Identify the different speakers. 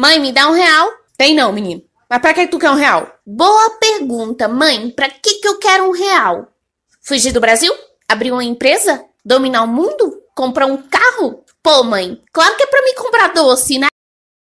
Speaker 1: Mãe, me dá um real. Tem não, menino. Mas pra que tu quer um real? Boa pergunta, mãe. Pra que que eu quero um real? Fugir do Brasil? Abrir uma empresa? Dominar o mundo? Comprar um carro? Pô, mãe, claro que é pra me comprar doce, né?